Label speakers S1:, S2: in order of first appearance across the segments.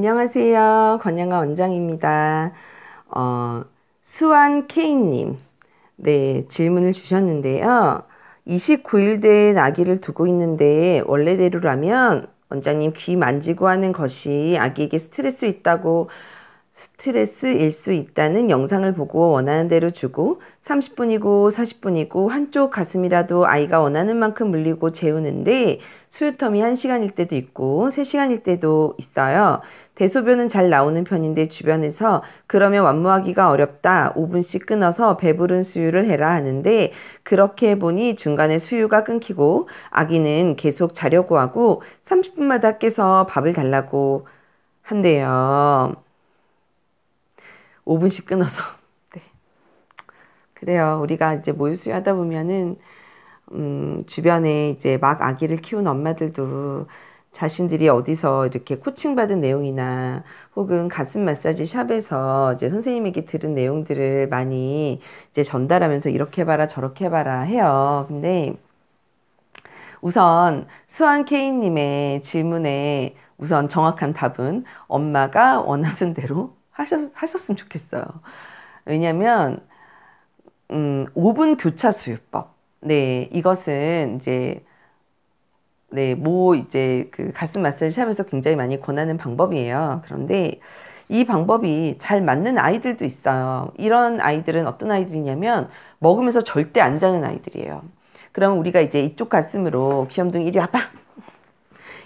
S1: 안녕하세요. 권영아 원장입니다. 어, 수완 케이님, 네, 질문을 주셨는데요. 29일 된 아기를 두고 있는데, 원래대로라면 원장님 귀 만지고 하는 것이 아기에게 스트레스 있다고 스트레스일 수 있다는 영상을 보고 원하는 대로 주고 30분이고 40분이고 한쪽 가슴이라도 아이가 원하는 만큼 물리고 재우는데 수유텀이 1시간일 때도 있고 3시간일 때도 있어요. 대소변은 잘 나오는 편인데 주변에서 그러면 완무하기가 어렵다. 5분씩 끊어서 배부른 수유를 해라 하는데 그렇게 해보니 중간에 수유가 끊기고 아기는 계속 자려고 하고 30분마다 깨서 밥을 달라고 한대요. 5분씩 끊어서. 네. 그래요. 우리가 이제 모유 수유하다 보면은 음, 주변에 이제 막 아기를 키운 엄마들도 자신들이 어디서 이렇게 코칭받은 내용이나 혹은 가슴 마사지 샵에서 이제 선생님에게 들은 내용들을 많이 이제 전달하면서 이렇게 해봐라 저렇게 해봐라 해요. 근데 우선 수한 케이님의 질문에 우선 정확한 답은 엄마가 원하는 대로 하셨, 하셨으면 좋겠어요. 왜냐면, 음, 5분 교차 수유법. 네, 이것은 이제, 네, 뭐 이제 그 가슴 마사지 하면서 굉장히 많이 권하는 방법이에요. 그런데 이 방법이 잘 맞는 아이들도 있어요. 이런 아이들은 어떤 아이들이냐면 먹으면서 절대 안 자는 아이들이에요. 그럼 우리가 이제 이쪽 가슴으로 귀염둥이 이리 와봐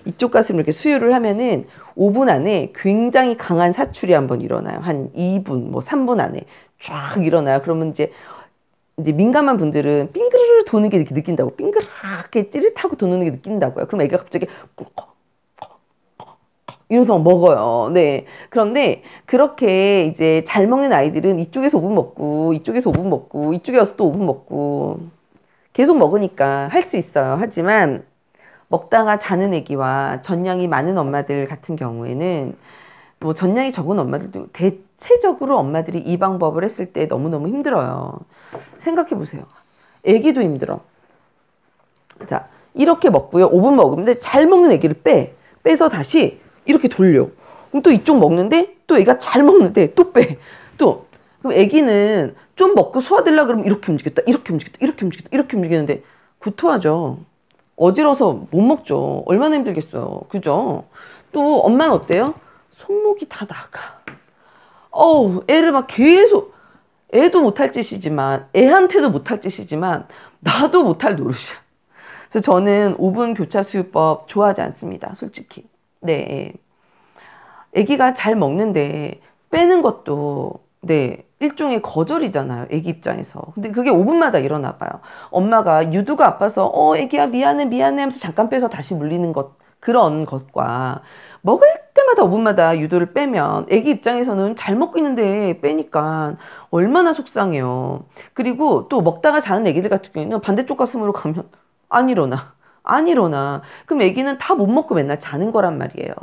S1: 이쪽 가슴을 이렇게 수유를 하면은 5분 안에 굉장히 강한 사출이 한 번 일어나요. 한 2분, 뭐 3분 안에 쫙 일어나요. 그러면 이제 이제 민감한 분들은 빙그르르 도는 게 느낀다고 빙그르르하게 찌릿하고 도는 게 느낀다고요. 그럼 애가 갑자기 꿀꺽 이러면서 먹어요. 네. 그런데 그렇게 이제 잘 먹는 아이들은 이쪽에서 5분 먹고 이쪽에서 5분 먹고 이쪽에 와서 또 5분 먹고 계속 먹으니까 할 수 있어요. 하지만 먹다가 자는 애기와 전량이 많은 엄마들 같은 경우에는 뭐 전량이 적은 엄마들도 대체적으로 엄마들이 이 방법을 했을 때 너무너무 힘들어요. 생각해 보세요. 애기도 힘들어. 자, 이렇게 먹고요. 5분 먹으면 잘 먹는 애기를 빼. 빼서 다시 이렇게 돌려. 그럼 또 이쪽 먹는데 또 애가 잘 먹는데 또 빼. 또 그럼 애기는 좀 먹고 소화되려 그러면 이렇게 움직였다. 이렇게 움직였다. 이렇게 움직였다. 이렇게 움직였는데 구토하죠. 어지러서 워못 먹죠. 얼마나 힘들겠어요. 그죠? 또 엄마는 어때요? 손목이 다 나가. 어우, 애를 막 계속 애도 못할 짓이지만 애한테도 못할 짓이지만 나도 못할 노릇이야. 그래서 저는 5분 교차 수유법 좋아하지 않습니다. 솔직히. 네. 애기가 잘 먹는데 빼는 것도 네. 일종의 거절이잖아요. 애기 입장에서. 근데 그게 5분마다 일어나 봐요. 엄마가 유두가 아파서 어, 애기야 미안해 미안해 하면서 잠깐 빼서 다시 물리는 것 그런 것과 먹을 때마다 5분마다 유두를 빼면 애기 입장에서는 잘 먹고 있는데 빼니까 얼마나 속상해요. 그리고 또 먹다가 자는 애기들 같은 경우에는 반대쪽 가슴으로 가면 안 일어나. 아니어나 그럼 애기는 다 못 먹고 맨날 자는 거란 말이에요.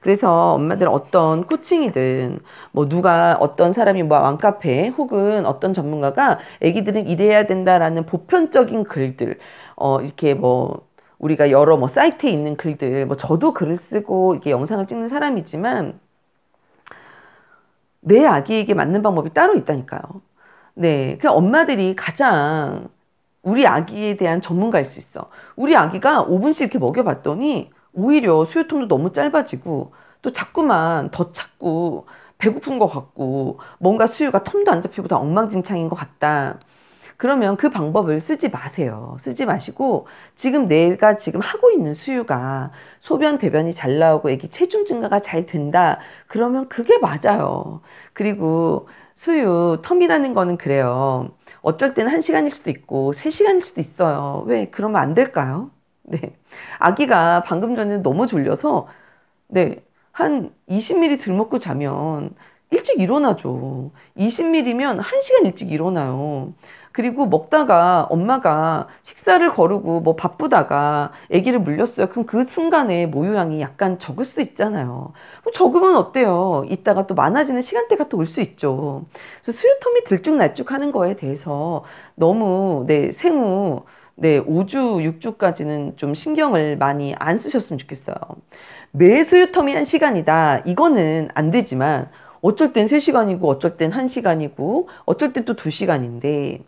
S1: 그래서 엄마들 어떤 코칭이든 뭐 누가 어떤 사람이 뭐 왕카페 혹은 어떤 전문가가 애기들은 이래야 된다라는 보편적인 글들 어 이렇게 뭐 우리가 여러 뭐 사이트에 있는 글들 뭐 저도 글을 쓰고 이게 렇 영상을 찍는 사람이지만 내 아기에게 맞는 방법이 따로 있다니까요. 네. 그 엄마들이 가장 우리 아기에 대한 전문가일 수 있어. 우리 아기가 5분씩 이렇게 먹여봤더니 오히려 수유통도 너무 짧아지고 또 자꾸만 더 찾고 배고픈 것 같고 뭔가 수유가 텀도 안 잡히고 다 엉망진창인 것 같다. 그러면 그 방법을 쓰지 마세요. 쓰지 마시고 지금 내가 지금 하고 있는 수유가 소변 대변이 잘 나오고 애기 체중 증가가 잘 된다. 그러면 그게 맞아요. 그리고 수유 텀이라는 거는 그래요. 어쩔 땐 1시간일 수도 있고 3시간일 수도 있어요. 왜 그러면 안 될까요? 네. 아기가 방금 전에 너무 졸려서 네. 한 20ml 들 먹고 자면 일찍 일어나죠. 20ml면 1시간 일찍 일어나요. 그리고 먹다가 엄마가 식사를 거르고 뭐 바쁘다가 아기를 물렸어요. 그럼 그 순간에 모유양이 약간 적을 수도 있잖아요. 적으면 어때요? 이따가 또 많아지는 시간대가 또 올 수 있죠. 그래서 수유텀이 들쭉날쭉하는 거에 대해서 너무 내 네, 생후 네, 5주, 6주까지는 좀 신경을 많이 안 쓰셨으면 좋겠어요. 매수유텀이 한 시간이다. 이거는 안 되지만 어쩔 땐 3시간이고 어쩔 땐 1시간이고 어쩔 땐 또 2시간인데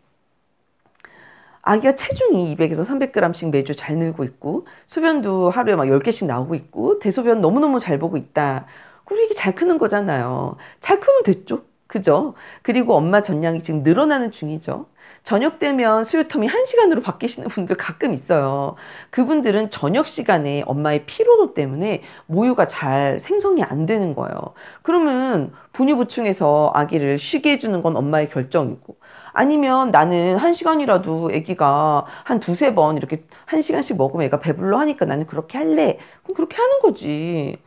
S1: 아기가 체중이 200에서 300g씩 매주 잘 늘고 있고 소변도 하루에 막 10개씩 나오고 있고 대소변 너무너무 잘 보고 있다. 우리 이게 잘 크는 거잖아요. 잘 크면 됐죠. 그죠? 그리고 엄마 전량이 지금 늘어나는 중이죠. 저녁 되면 수유텀이 한시간으로 바뀌시는 분들 가끔 있어요. 그분들은 저녁 시간에 엄마의 피로도 때문에 모유가 잘 생성이 안 되는 거예요. 그러면 분유 보충해서 아기를 쉬게 해주는 건 엄마의 결정이고 아니면 나는 한 시간이라도 아기가 한 두세 번 이렇게 한 시간씩 먹으면 애가 배불러 하니까 나는 그렇게 할래. 그럼 그렇게 하는 거지.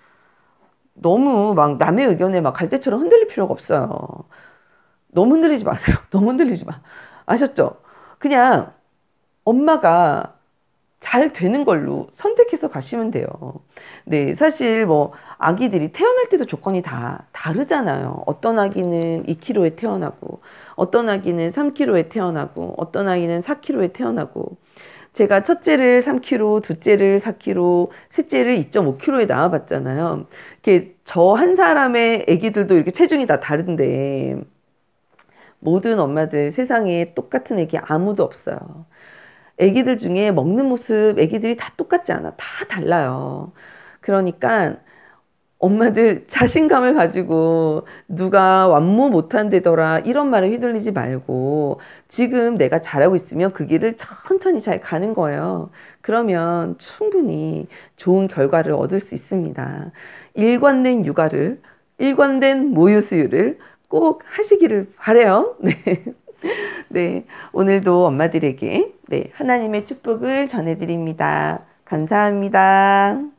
S1: 너무 막 남의 의견에 막 갈대처럼 흔들릴 필요가 없어요. 너무 흔들리지 마세요. 너무 흔들리지 마. 아셨죠? 그냥 엄마가 잘 되는 걸로 선택해서 가시면 돼요. 네, 사실 뭐 아기들이 태어날 때도 조건이 다 다르잖아요. 어떤 아기는 2kg에 태어나고, 어떤 아기는 3kg에 태어나고, 어떤 아기는 4kg에 태어나고. 제가 첫째를 3kg, 둘째를 4kg, 셋째를 2.5kg에 나와봤잖아요. 이렇게 저 한 사람의 아기들도 이렇게 체중이 다 다른데 모든 엄마들 세상에 똑같은 아기 아무도 없어요. 아기들 중에 먹는 모습 아기들이 다 똑같지 않아. 다 달라요. 그러니까 엄마들 자신감을 가지고 누가 완무 못한대더라 이런 말에 휘둘리지 말고 지금 내가 잘하고 있으면 그 길을 천천히 잘 가는 거예요. 그러면 충분히 좋은 결과를 얻을 수 있습니다. 일관된 육아를 일관된 모유 수유를 꼭 하시기를 바래요. 네. 네. 오늘도 엄마들에게 네, 하나님의 축복을 전해 드립니다. 감사합니다.